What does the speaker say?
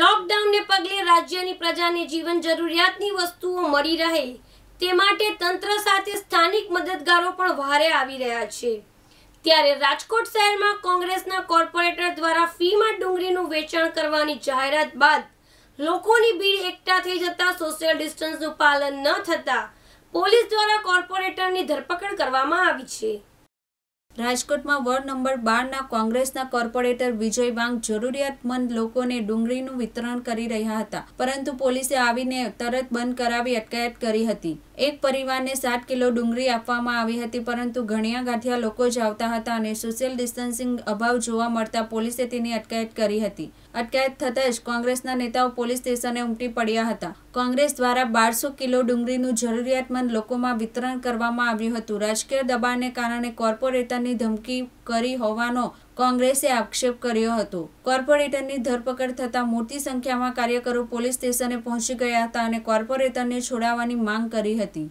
લોકડાઉનને પગલે રાજ્યની પ્રજાને જીવન જરૂરિયાતની વસ્તુઓ મળી રહે તે માટે તંત્ર સાથે સ્થાનિક મદદગારો પણ વારે આવી રહ્યા છે ત્યારે રાજકોટ શહેરમાં કોંગ્રેસના કોર્પોરેટર દ્વારા ફીમાં ડુંગળીનું વેચાણ કરવાની જાહેરાત બાદ લોકોની ભીડ એકઠા થઈ જતા સોશિયલ ડિસ્ટન્સનું પાલન ન થતાં પોલીસ દ્વારા કોર્પોરેટરની ધરપકડ કરવામાં આવી છે રાજકોટમાં વોર્ડ નંબર બારના કોંગ્રેસના કોર્પોરેટર વિજય વાંગ જરૂરિયાતમંદ લોકોને ડુંગળીનું વિતરણ કરી રહ્યા હતા પરંતુ પોલીસે આવીને તરત બંધ કરાવી અટકાયત કરી હતી એક પરિવારને સાત કિલો ડુંગળી આપવામાં આવી હતી પરંતુ ઘણિયા ગાંઠિયા લોકો જ આવતા હતા અને સોશિયલ ડિસ્ટન્સિંગ અભાવ જોવા મળતા પોલીસે તેની અટકાયત કરી હતી અટકાયત થતાં જ કોંગ્રેસના નેતાઓ પોલીસ સ્ટેશને ઉમટી પડ્યા હતા કોંગ્રેસ દ્વારા બારસો કિલો ડુંગળીનું જરૂરિયાતમંદ લોકોમાં વિતરણ કરવામાં આવ્યું હતું રાજકીય દબાણને કારણે કોર્પોરેટર કરવાની ધમકી કરી હોવાનો કોંગ્રેસે આક્ષેપ કર્યો હતો કોર્પોરેટરની ધરપકડ થતાં મોટી સંખ્યામાં કાર્યકરો પોલીસ સ્ટેશને પહોંચી ગયા હતા અને કોર્પોરેટરને છોડાવવાની માંગ કરી હતી